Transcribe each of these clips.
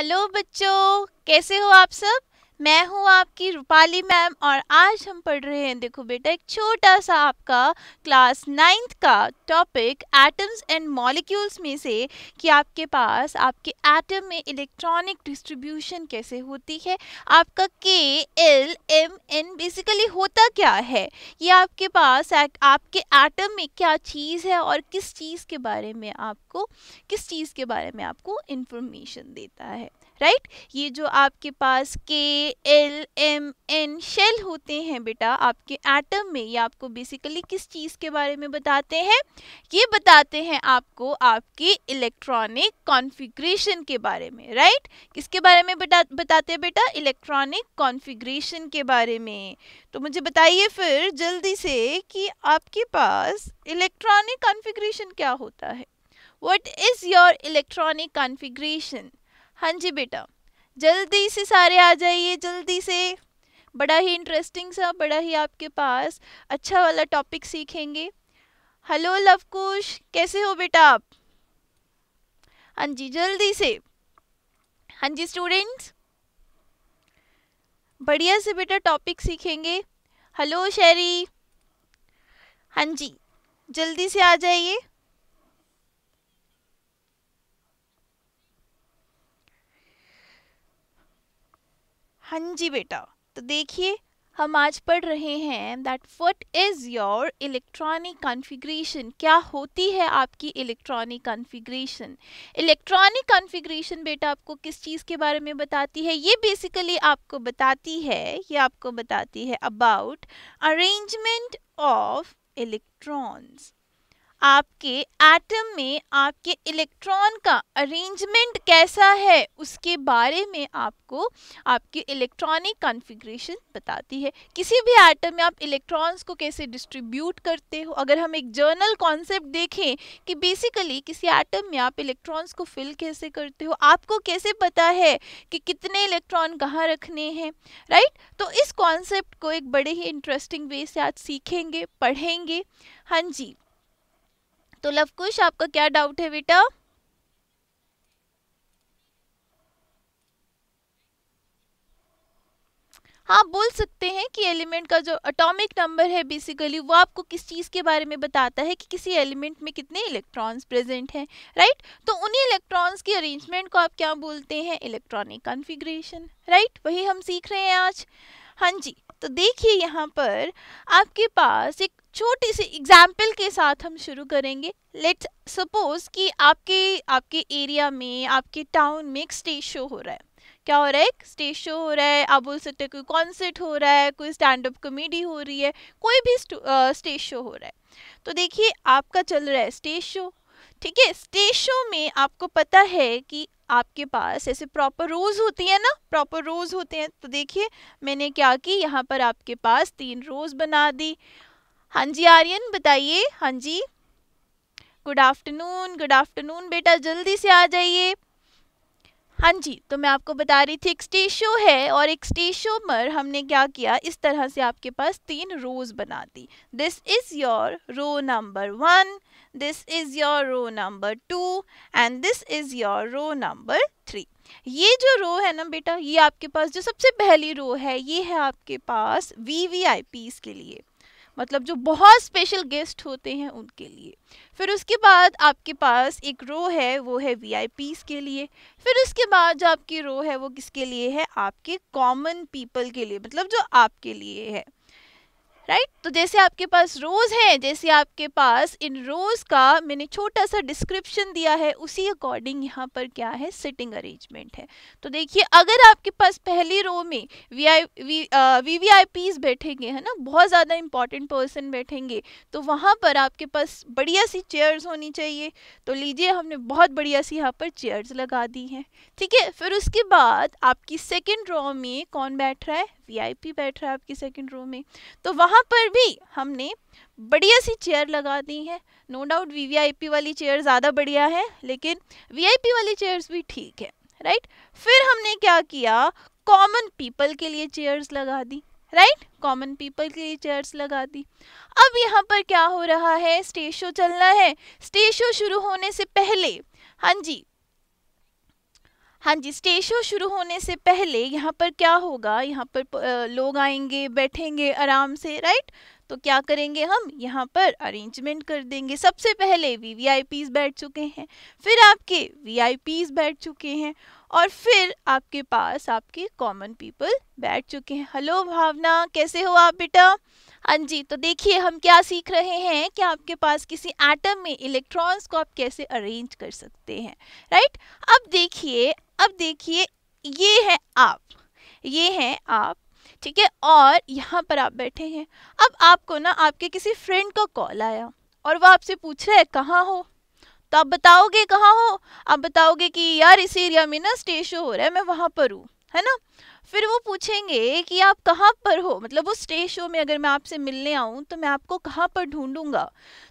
Hello बच्चों कैसे हो आप सब मैं हूँ आपकी रूपाली मैम और आज हम पढ़ रहे हैं देखो बेटा एक छोटा सा आपका क्लास नाइन्थ का टॉपिक एटम्स एंड मॉलिक्यूल्स में से कि आपके पास आपके एटम में इलेक्ट्रॉनिक डिस्ट्रीब्यूशन कैसे होती है आपका के एल एम एन बेसिकली होता क्या है ये आपके पास आपके एटम में क्या चीज़ है और किस चीज़ के बारे में आपको किस चीज़ के बारे में आपको इन्फॉर्मेशन देता है राइट ये जो आपके पास के एल एम एन शेल होते हैं बेटा आपके एटम में ये आपको बेसिकली किस चीज़ के बारे में बताते हैं ये बताते हैं आपको आपके इलेक्ट्रॉनिक कॉन्फ़िगरेशन के बारे में राइट किसके बारे में बता बताते हैं बेटा इलेक्ट्रॉनिक कॉन्फ़िगरेशन के बारे में तो मुझे बताइए फिर जल्दी से कि आपके पास इलेक्ट्रॉनिक कॉन्फ़िगरेशन क्या होता है what is your electronic configuration हाँ जी बेटा जल्दी से सारे आ जाइए जल्दी से बड़ा ही इंटरेस्टिंग सा बड़ा ही आपके पास अच्छा वाला टॉपिक सीखेंगे हेलो लवकुश कैसे हो बेटा आप हाँ जी जल्दी से हाँ जी स्टूडेंट्स बढ़िया से बेटा टॉपिक सीखेंगे हेलो शेरी हाँ जी जल्दी से आ जाइए हाँ जी बेटा तो देखिए हम आज पढ़ रहे हैं that what is your electronic configuration क्या होती है आपकी इलेक्ट्रॉनिक कॉन्फ़िगरेशन इलेक्ट्रॉनिक कॉन्फ़िगरेशन बेटा आपको किस चीज़ के बारे में बताती है ये बेसिकली आपको बताती है ये आपको बताती है अबाउट अरेंजमेंट ऑफ इलेक्ट्रॉन्स आपके एटम में आपके इलेक्ट्रॉन का अरेंजमेंट कैसा है उसके बारे में आपको आपकी इलेक्ट्रॉनिक कॉन्फ़िगरेशन बताती है किसी भी एटम में आप इलेक्ट्रॉन्स को कैसे डिस्ट्रीब्यूट करते हो अगर हम एक जर्नल कॉन्सेप्ट देखें कि बेसिकली किसी एटम में आप इलेक्ट्रॉन्स को फिल कैसे करते हो आपको कैसे पता है कि कितने इलेक्ट्रॉन कहाँ रखने हैं राइट तो इस कॉन्सेप्ट को एक बड़े ही इंटरेस्टिंग वे से आज सीखेंगे पढ़ेंगे हाँ जी तो लवकुश आपका क्या डाउट है बेटा हाँ बोल सकते हैं कि एलिमेंट का जो एटॉमिक नंबर है बेसिकली वो आपको किस चीज़ के बारे में बताता है कि किसी एलिमेंट में कितने इलेक्ट्रॉन्स प्रेजेंट हैं राइट तो उन्हीं इलेक्ट्रॉन्स की अरेंजमेंट को आप क्या बोलते हैं इलेक्ट्रॉनिक कॉन्फ़िगरेशन राइट वही हम सीख रहे हैं आज हाँ जी तो देखिए यहाँ पर आपके पास एक छोटी सी एग्जाम्पल के साथ हम शुरू करेंगे लेट्स सपोज कि आपके आपके एरिया में आपके टाउन में एक स्टेज शो हो रहा है क्या हो रहा है एक स्टेज शो हो रहा है आप बोल सकते हैं कोई कॉन्सर्ट हो रहा है कोई स्टैंड अप कॉमेडी हो रही है कोई भी स्टेज शो हो रहा है तो देखिए आपका चल रहा है स्टेज शो ठीक है स्टेज शो में आपको पता है कि आपके पास ऐसे प्रॉपर रोज़ होती है ना प्रॉपर रोज़ होते हैं तो देखिए मैंने क्या की यहाँ पर आपके पास तीन रोज़ बना दी हाँ जी आर्यन बताइए हाँ जी गुड आफ्टरनून गुड आफ्टरनून बेटा जल्दी से आ जाइए हाँ जी तो मैं आपको बता रही थी एक स्टेशो है और एक स्टेशो पर हमने क्या किया इस तरह से आपके पास तीन रोज बना दी this is your row number one this is your row number two and this is your row number three ये जो रो है ना बेटा ये आपके पास जो सबसे पहली रो है ये है आपके पास वी वी आई पीस के लिए मतलब जो बहुत स्पेशल गेस्ट होते हैं उनके लिए फिर उसके बाद आपके पास एक रो है वो है वी के लिए फिर उसके बाद जो आपकी रो है वो किसके लिए है आपके कॉमन पीपल के लिए मतलब जो आपके लिए है राइट तो जैसे आपके पास रोज़ हैं जैसे आपके पास इन रोज़ का मैंने छोटा सा डिस्क्रिप्शन दिया है उसी अकॉर्डिंग यहाँ पर क्या है सिटिंग अरेंजमेंट है तो देखिए अगर आपके पास पहली रो में V I V V V I Ps बैठेंगे है ना बहुत ज़्यादा इंपॉर्टेंट पर्सन बैठेंगे तो वहाँ पर आपके पास बढ़िया सी चेयर्स होनी चाहिए तो लीजिए हमने बहुत बढ़िया सी यहाँ पर चेयर्स लगा दी हैं ठीक है फिर उसके बाद आपकी सेकेंड रो में कौन बैठ रहा है वी बैठ रहा है आपकी सेकेंड रो में तो वहाँ पर भी हमने बढ़िया सी चेयर लगा दी है नो डाउट वी वाली चेयर ज़्यादा बढ़िया है लेकिन वी वाली चेयर्स भी ठीक है राइट फिर हमने क्या किया कॉमन पीपल के लिए चेयर्स लगा दी राइट कॉमन पीपल के लिए चेयर्स लगा दी अब यहाँ पर क्या हो रहा है स्टेज शो चलना है स्टेज शो शुरू होने से पहले हाँ जी हाँ जी स्टेज शो शुरू होने से पहले यहाँ पर क्या होगा यहाँ पर लोग आएंगे बैठेंगे आराम से राइट तो क्या करेंगे हम यहाँ पर अरेंजमेंट कर देंगे सबसे पहले वी वी आई पीज बैठ चुके हैं फिर आपके वी आई पीज बैठ चुके हैं और फिर आपके पास आपके कॉमन पीपल बैठ चुके हैं हेलो भावना कैसे हो आप बेटा हाँ जी तो देखिए हम क्या सीख रहे हैं कि आपके पास किसी एटम में इलेक्ट्रॉन्स को आप कैसे अरेंज कर सकते हैं राइट अब देखिए अब देखिए ये है आप ये हैं आप ठीक है और यहाँ पर आप बैठे हैं अब आपको ना आपके किसी फ्रेंड का कॉल आया और वह आपसे पूछ रहा है कहाँ हो तो आप बताओगे कहाँ हो आप बताओगे कि यार इसी एरिया में ना स्टे शो हो रहा है मैं वहाँ पर हूँ है ना फिर वो पूछेंगे कि आप कहाँ पर हो मतलब वो स्टेज शो में अगर मैं आपसे मिलने आऊँ तो मैं आपको कहाँ पर ढूंढूंगा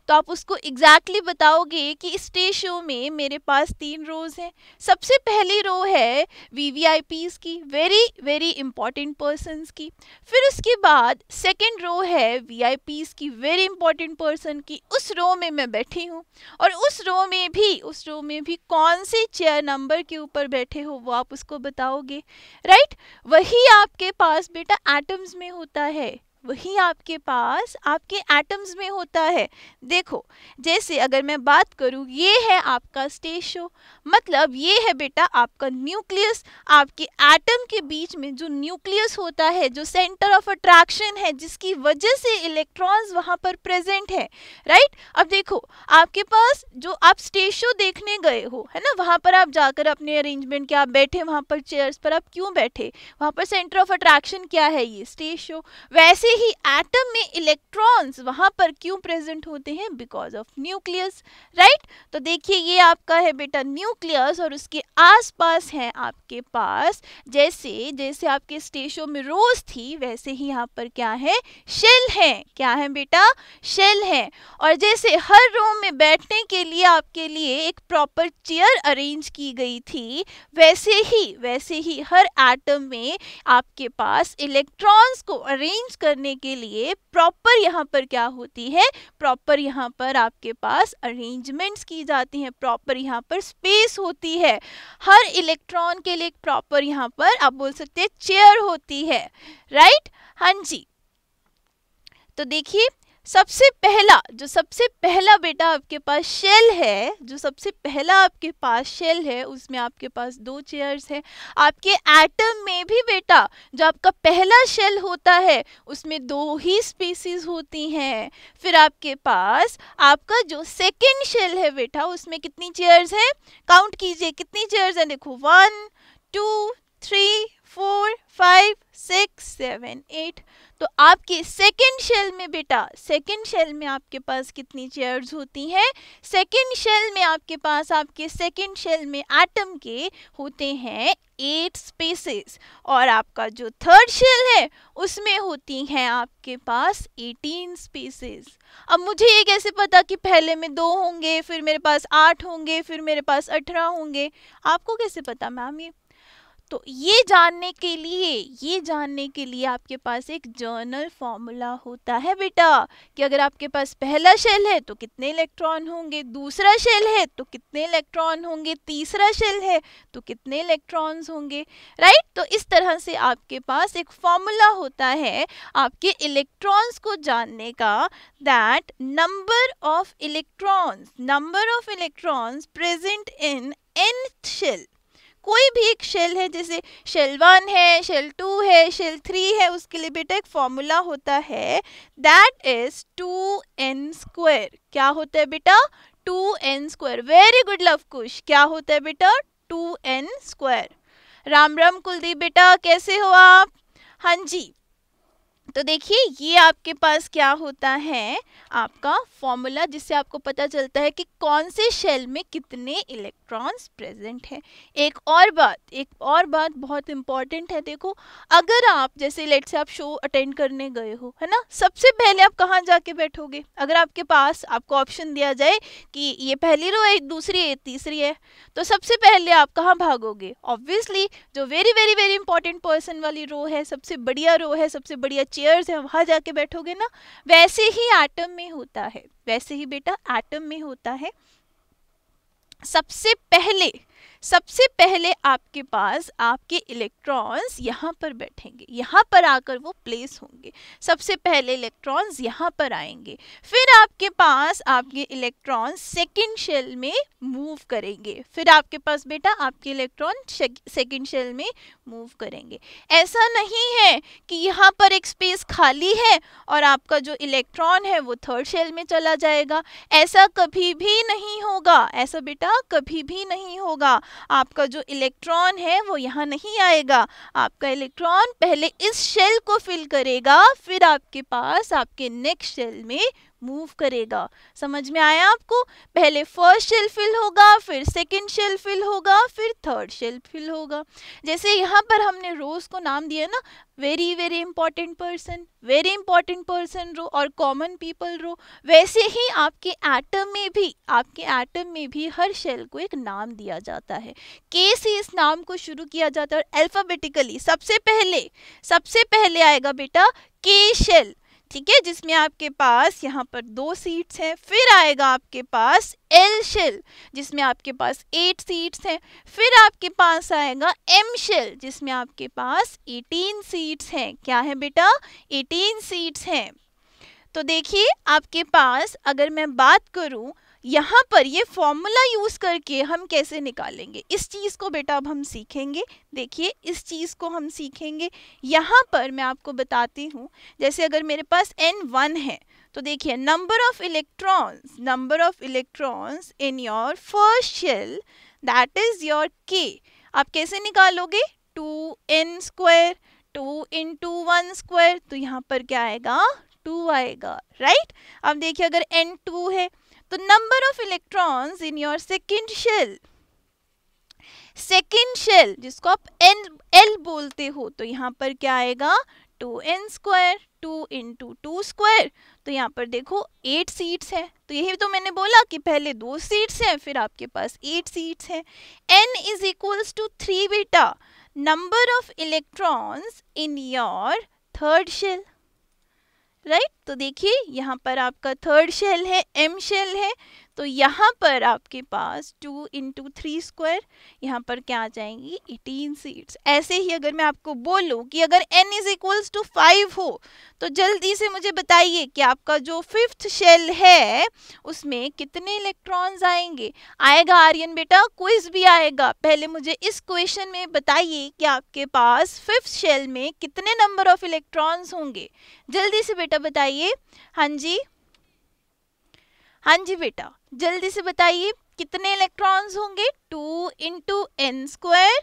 तो आप उसको एग्जैक्टली exactly बताओगे कि इस स्टेज शो में मेरे पास तीन रोज हैं सबसे पहली रो है वी वी आई पीज की वेरी वेरी इंपॉर्टेंट पर्सन की फिर उसके बाद सेकेंड रो है वी आई पीज की वेरी इंपॉर्टेंट पर्सन की उस रो में मैं बैठी हूँ और उस रो में भी उस रो में भी कौन से चेयर नंबर के ऊपर बैठे हो वो आप उसको बताओगे राइट वही आपके पास बेटा एटम्स में होता है वही आपके पास आपके एटम्स में होता है देखो जैसे अगर मैं बात करूँ ये है आपका स्टेशो मतलब ये है बेटा आपका न्यूक्लियस आपके एटम के बीच में जो न्यूक्लियस होता है जो सेंटर ऑफ अट्रैक्शन है जिसकी वजह से इलेक्ट्रॉन्स वहाँ पर प्रेजेंट है राइट अब देखो आपके पास जो आप स्टेशो देखने गए हो है ना वहाँ पर आप जाकर अपने अरेंजमेंट के आप बैठे वहाँ पर चेयर्स पर आप क्यों बैठे वहाँ पर सेंटर ऑफ अट्रैक्शन क्या है ये स्टेशो वैसे ऐसे ही एटम में इलेक्ट्रॉन्स वहां पर क्यों प्रेजेंट होते हैं बिकॉज ऑफ न्यूक्लियस राइट तो देखिए ये आपका है बेटा न्यूक्लियस और उसके आसपास है आपके पास जैसे जैसे आपके स्टेशो में रोज थी वैसे ही यहाँ पर क्या है शेल है क्या है बेटा शेल है और जैसे हर रूम में बैठने के लिए आपके लिए एक प्रॉपर चेयर अरेंज की गई थी वैसे ही वैसे ही हर एटम में आपके पास इलेक्ट्रॉन्स को अरेंज करने करने के लिए प्रॉपर यहाँ पर क्या होती है प्रॉपर यहाँ पर आपके पास अरेंजमेंट्स की जाती हैं प्रॉपर यहाँ पर स्पेस होती है हर इलेक्ट्रॉन के लिए एक प्रॉपर यहाँ पर आप बोल सकते हैं चेयर होती है राइट हाँ जी तो देखिए सबसे पहला जो सबसे पहला बेटा आपके पास शेल है जो सबसे पहला आपके पास शेल है उसमें आपके पास दो चेयर्स हैं आपके एटम में भी बेटा जो आपका पहला शेल होता है उसमें दो ही स्पीसीज होती हैं फिर आपके पास आपका जो सेकेंड शेल है बेटा उसमें कितनी चेयर्स हैं काउंट कीजिए कितनी चेयर्स हैं देखो one two three four five six seven eight तो आपके सेकेंड शेल में बेटा सेकेंड शेल में आपके पास कितनी चेयर्स होती हैं सेकेंड शेल में आपके पास आपके सेकेंड शेल में एटम के होते हैं एट स्पेसेस और आपका जो थर्ड शेल है उसमें होती हैं आपके पास एटीन स्पेसेस अब मुझे ये कैसे पता कि पहले में दो होंगे फिर मेरे पास आठ होंगे फिर मेरे पास अठारह होंगे आपको कैसे पता मैम ये तो ये जानने के लिए ये जानने के लिए आपके पास एक जर्नल फॉर्मूला होता है बेटा कि अगर आपके पास पहला शेल है तो कितने इलेक्ट्रॉन होंगे दूसरा शेल है तो कितने इलेक्ट्रॉन होंगे तीसरा शेल है तो कितने इलेक्ट्रॉन्स होंगे राइट तो इस तरह से आपके पास एक फॉर्मूला होता है आपके इलेक्ट्रॉन्स को जानने का that number of electrons number of electrons present in N shell कोई भी एक शेल है जैसे शेल वन है शेल टू है शेल थ्री है उसके लिए बेटा एक फॉर्मूला होता है that is two N square क्या होता है बेटा two N square very good Luv Kush क्या होता है बेटा two N square Ram Ram Kuldeep बेटा कैसे हो आप हाँ जी तो देखिए ये आपके पास क्या होता है आपका फॉर्मूला जिससे आपको पता चलता है कि कौन से शेल में कितने इलेक्ट्रॉन्स प्रेजेंट हैं एक और बात एक और बात बहुत इम्पॉर्टेंट है देखो अगर आप जैसे लेट से आप शो अटेंड करने गए हो है ना सबसे पहले आप कहाँ जाके बैठोगे अगर आपके पास आपको ऑप्शन दिया जाए कि ये पहली रो है दूसरी है तीसरी है तो सबसे पहले आप कहाँ भागोगे ऑब्वियसली जो very very very important person वाली रो है सबसे बढ़िया रो है सबसे बढ़िया चेयर्स है वहाँ जाके बैठोगे ना वैसे ही आटम में होता है वैसे ही बेटा आटम में होता है सबसे पहले सबसे पहले आपके पास आपके इलेक्ट्रॉन्स यहाँ पर बैठेंगे यहाँ पर आकर वो प्लेस होंगे सबसे पहले इलेक्ट्रॉन्स यहाँ पर आएंगे फिर आपके पास आपके इलेक्ट्रॉन्स सेकेंड शेल में मूव करेंगे फिर आपके पास बेटा आपके इलेक्ट्रॉन सेकेंड शेल में मूव करेंगे ऐसा नहीं है कि यहाँ पर एक स्पेस खाली है और आपका जो इलेक्ट्रॉन है वो थर्ड शेल में चला जाएगा ऐसा कभी भी नहीं होगा ऐसा बेटा कभी भी नहीं होगा आपका जो इलेक्ट्रॉन है वो यहाँ नहीं आएगा आपका इलेक्ट्रॉन पहले इस शेल को फिल करेगा फिर आपके पास आपके नेक्स्ट शेल में मूव करेगा समझ में आया आपको पहले फर्स्ट शेल फिल होगा फिर सेकंड शेल फिल होगा फिर थर्ड शेल फिल होगा जैसे यहाँ पर हमने रोज को नाम दिया ना very very important person very important person row और कॉमन पीपल रो वैसे ही आपके एटम में भी आपके एटम में भी हर शेल को एक नाम दिया जाता है के से इस नाम को शुरू किया जाता है और अल्फ़ाबेटिकली सबसे पहले सबसे पहले आएगा बेटा के शेल ठीक है जिसमें आपके पास यहाँ पर दो सीट्स हैं फिर आएगा आपके पास एल शेल जिसमें आपके पास एट सीट्स हैं फिर आपके पास आएगा एम शेल जिसमें आपके पास एटीन सीट्स हैं क्या है बेटा एटीन सीट्स हैं तो देखिए आपके पास अगर मैं बात करूं यहाँ पर ये फॉर्मूला यूज़ करके हम कैसे निकालेंगे इस चीज़ को बेटा अब हम सीखेंगे देखिए इस चीज़ को हम सीखेंगे यहाँ पर मैं आपको बताती हूँ जैसे अगर मेरे पास एन वन है तो देखिए number of electrons number of electrons in your first shell that is your K आप कैसे निकालोगे two N square two in two one square तो यहाँ पर क्या आएगा टू आएगा राइट अब देखिए अगर एन टू है तो number of electrons in your second shell second shell जिसको आप एन एल बोलते हो तो यहाँ पर क्या आएगा two N square two into two square तो यहाँ पर देखो एट सीट्स हैं तो यही तो मैंने बोला कि पहले दो सीट्स हैं फिर आपके पास एट सीट्स हैं N is equals to three बीटा number of electrons in your third shell right right? तो देखिए यहाँ पर आपका थर्ड शेल है एम शेल है तो यहाँ पर आपके पास टू इंटू थ्री स्क्वायर यहाँ पर क्या आ जाएंगी एटीन सीट्स ऐसे ही अगर मैं आपको बोलूँ कि अगर N is equals to five हो तो जल्दी से मुझे बताइए कि आपका जो फिफ्थ शेल है उसमें कितने इलेक्ट्रॉन्स आएंगे आएगा आर्यन बेटा क्विज भी आएगा पहले मुझे इस क्वेश्चन में बताइए कि आपके पास फिफ्थ शेल में कितने नंबर ऑफ इलेक्ट्रॉन्स होंगे जल्दी से बेटा बताइए हाँ जी हाँ जी बेटा जल्दी से बताइए कितने इलेक्ट्रॉन्स होंगे two into N square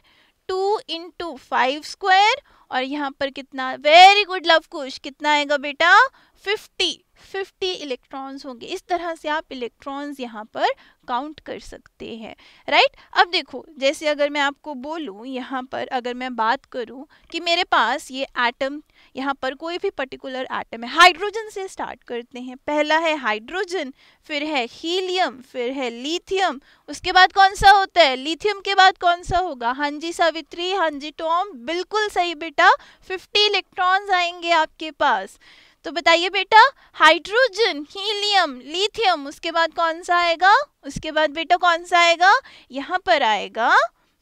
two into five square और यहाँ पर कितना वेरी गुड लव कुश कितना आएगा बेटा फिफ्टी फिफ्टी इलेक्ट्रॉन्स होंगे इस तरह से आप इलेक्ट्रॉन्स यहाँ पर काउंट कर सकते हैं राइट अब देखो जैसे अगर मैं आपको बोलूँ यहाँ पर अगर मैं बात करूँ कि मेरे पास ये एटम यहाँ पर कोई भी पर्टिकुलर आइटम है हाइड्रोजन से स्टार्ट करते हैं पहला है हाइड्रोजन फिर है हीलियम फिर है लिथियम उसके बाद कौन सा होता है लिथियम के बाद कौन सा होगा हाँ जी सावित्री हाँ जी टॉम बिल्कुल सही बेटा 50 इलेक्ट्रॉन्स आएंगे आपके पास तो बताइए बेटा हाइड्रोजन हीलियम लिथियम उसके बाद कौन सा आएगा उसके बाद बेटा कौन सा आएगा यहाँ पर आएगा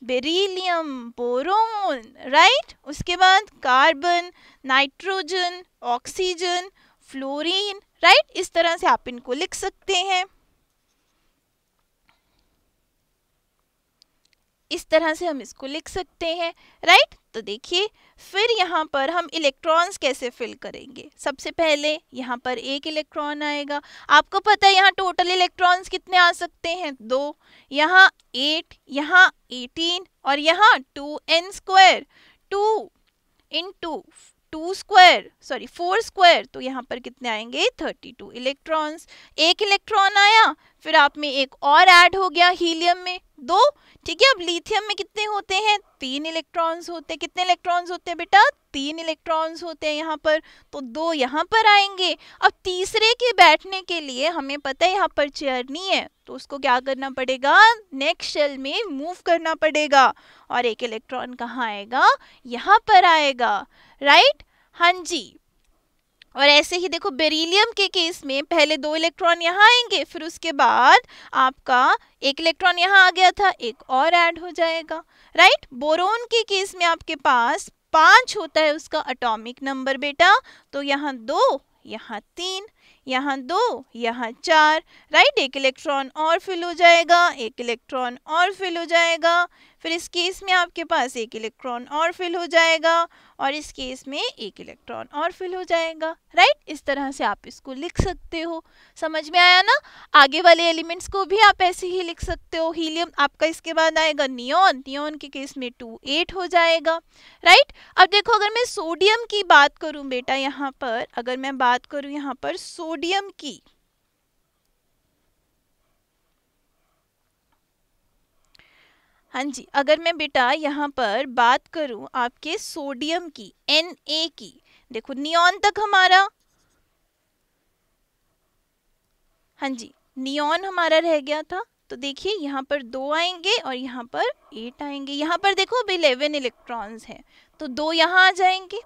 बेरीलियम बोरोन राइट उसके बाद carbon nitrogen oxygen fluorine right इस तरह से आप इनको लिख सकते हैं इस तरह से हम इसको लिख सकते हैं राइट तो देखिए फिर यहाँ पर हम इलेक्ट्रॉन्स कैसे फिल करेंगे सबसे पहले यहाँ पर एक इलेक्ट्रॉन आएगा आपको पता है यहाँ टोटल इलेक्ट्रॉन्स कितने आ सकते हैं दो यहाँ एट यहाँ एटीन और यहाँ two N square two in two two square sorry four square तो यहाँ पर कितने आएंगे थर्टी टू इलेक्ट्रॉन्स एक इलेक्ट्रॉन आया फिर आप में एक और ऐड हो गया हीलियम में दो ठीक है अब लिथियम में कितने होते हैं तीन इलेक्ट्रॉन्स होते हैं कितने इलेक्ट्रॉन्स होते हैं बेटा तीन इलेक्ट्रॉन्स होते हैं यहाँ पर तो दो यहाँ पर आएंगे अब तीसरे के बैठने के लिए हमें पता है यहाँ पर चेयर नहीं है तो उसको क्या करना पड़ेगा नेक्स्ट शेल में मूव करना पड़ेगा और एक इलेक्ट्रॉन कहाँ आएगा यहाँ पर आएगा राइट हाँ जी और ऐसे ही देखो बेरिलियम के केस में पहले दो इलेक्ट्रॉन यहाँ आएंगे फिर उसके बाद आपका एक इलेक्ट्रॉन यहाँ आ गया था एक और ऐड हो जाएगा राइट बोरोन के केस में आपके पास पाँच होता है उसका अटोमिक नंबर बेटा तो यहाँ दो यहाँ तीन यहाँ दो यहाँ चार राइट एक इलेक्ट्रॉन और फिल हो जाएगा एक इलेक्ट्रॉन और फिल हो जाएगा फिर इस केस में आपके पास एक इलेक्ट्रॉन और फिल हो जाएगा और इस केस में एक इलेक्ट्रॉन और फिल हो जाएगा राइट इस तरह से आप इसको लिख सकते हो समझ में आया ना आगे वाले एलिमेंट्स को भी आप ऐसे ही लिख सकते हो हीलियम आपका इसके बाद आएगा नियोन नियोन के केस में टू एट हो जाएगा राइट अब देखो अगर मैं सोडियम की बात करूँ बेटा यहाँ पर अगर मैं बात करूँ यहाँ पर सोडियम की हाँ जी अगर मैं बेटा यहाँ पर बात करूँ आपके सोडियम की एन ए की देखो नियॉन तक हमारा हाँ जी नियॉन हमारा रह गया था तो देखिए यहाँ पर दो आएंगे और यहाँ पर एट आएंगे यहाँ पर देखो अब इलेवन इलेक्ट्रॉन्स हैं तो दो यहाँ आ जाएंगे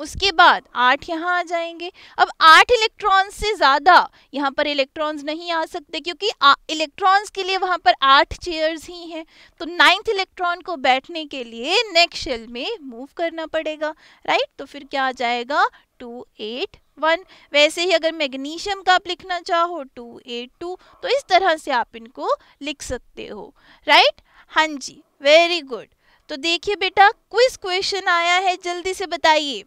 उसके बाद आठ यहाँ आ जाएंगे अब आठ इलेक्ट्रॉन्स से ज़्यादा यहाँ पर इलेक्ट्रॉन्स नहीं आ सकते क्योंकि इलेक्ट्रॉन्स के लिए वहाँ पर आठ चेयर्स ही हैं तो नाइन्थ इलेक्ट्रॉन को बैठने के लिए नेक्स्ट शेल में मूव करना पड़ेगा राइट तो फिर क्या आ जाएगा टू एट वन वैसे ही अगर मैग्नीशियम का आप लिखना चाहो टू एट टू तो इस तरह से आप इनको लिख सकते हो राइट हाँ जी वेरी गुड तो देखिए बेटा क्विज क्वेश्चन आया है जल्दी से बताइए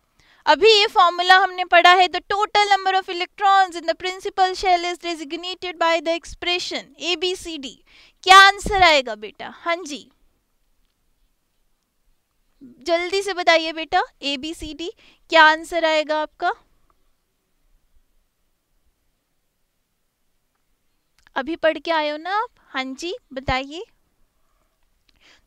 अभी ये फॉर्मूला हमने पढ़ा है the total number of electrons in the principal shell is designated by the expression A B C D क्या आंसर आएगा बेटा हाँ जी जल्दी से बताइए बेटा ए बी सी डी क्या आंसर आएगा आपका अभी पढ़ के आए हो ना आप हाँ जी बताइए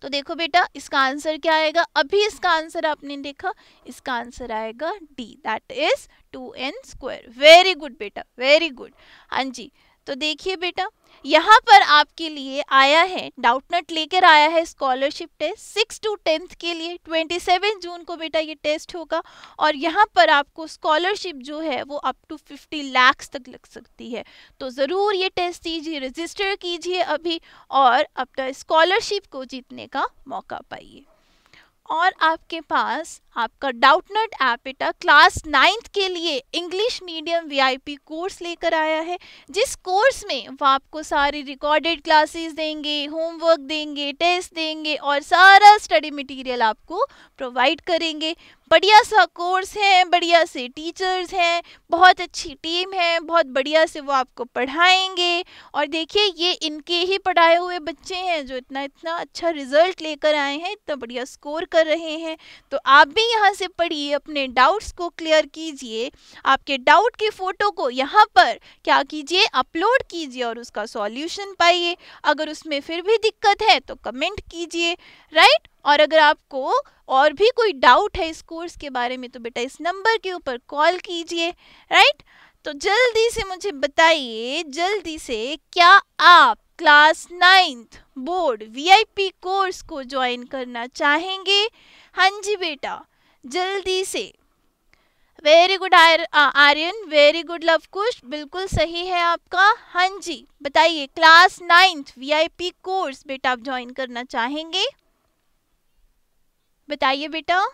तो देखो बेटा इसका आंसर क्या आएगा अभी इसका आंसर आपने देखा इसका आंसर आएगा D that is two N square very good बेटा वेरी गुड हाँ जी तो देखिए बेटा यहाँ पर आपके लिए आया है डाउटनट लेकर आया है scholarship test six to tenth के लिए 27 जून को बेटा ये टेस्ट होगा और यहाँ पर आपको स्कॉलरशिप जो है वो अप टू 50 लैक्स तक लग सकती है तो ज़रूर ये टेस्ट दीजिए रजिस्टर कीजिए अभी और अपना स्कॉलरशिप को जीतने का मौका पाइए और आपके पास आपका डाउटनट ऐप बेटा क्लास नाइन्थ के लिए इंग्लिश मीडियम वीआईपी कोर्स लेकर आया है जिस कोर्स में वो आपको सारी रिकॉर्डेड क्लासेस देंगे होमवर्क देंगे टेस्ट देंगे और सारा स्टडी मटेरियल आपको प्रोवाइड करेंगे बढ़िया सा कोर्स है बढ़िया से टीचर्स हैं बहुत अच्छी टीम है बहुत बढ़िया से वो आपको पढ़ाएंगे और देखिए ये इनके ही पढ़ाए हुए बच्चे हैं जो इतना इतना अच्छा रिजल्ट लेकर आए हैं इतना बढ़िया स्कोर कर रहे हैं तो आप भी यहाँ से पढ़िए अपने डाउट्स को क्लियर कीजिए आपके डाउट की फ़ोटो को यहाँ पर क्या कीजिए अपलोड कीजिए और उसका सॉल्यूशन पाइए अगर उसमें फिर भी दिक्कत है तो कमेंट कीजिए राइट और अगर आपको और भी कोई डाउट है इस कोर्स के बारे में तो बेटा इस नंबर के ऊपर कॉल कीजिए राइट तो जल्दी से मुझे बताइए जल्दी से क्या आप class ninth board VIP course को ज्वाइन करना चाहेंगे हाँ जी बेटा जल्दी से very good Aryan very good Luv Kush बिल्कुल सही है आपका हाँ जी बताइए क्लास नाइन्थ वीआईपी कोर्स बेटा आप ज्वाइन करना चाहेंगे बताइए बेटा